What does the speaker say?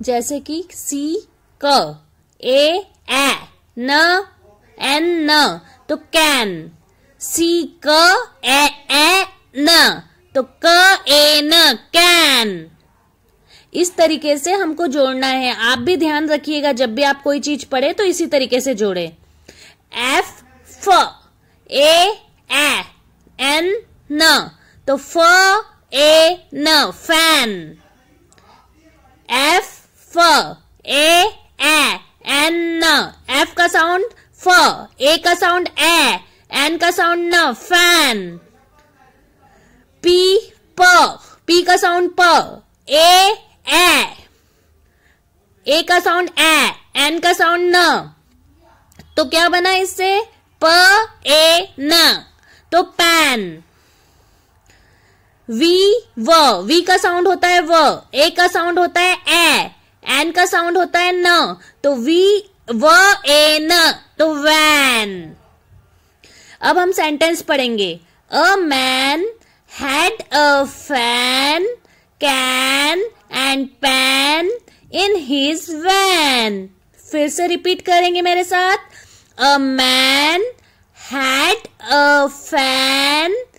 जैसे कि सी क ए ए न एन न तो कैन सी क ए ए न तो क ए न कैन इस तरीके से हमको जोड़ना है आप भी ध्यान रखिएगा जब भी आप कोई चीज पढ़े तो इसी तरीके से जोड़े एफ फ ए एन न तो फ ए न फैन ए ए एन न एफ का साउंड फ ए का साउंड ए एन का साउंड न फैन पी प पी का साउंड प ए ए ए का साउंड ए एन का साउंड न तो क्या बना इससे प ए न तो पैन वी व वी का साउंड होता है व ए का साउंड होता है ए एन का साउंड होता है न तो वी व ए न तो वैन अब हम सेंटेंस पढ़ेंगे a man had a fan can and pan in his van फिर से रिपीट करेंगे मेरे साथ a man had a fan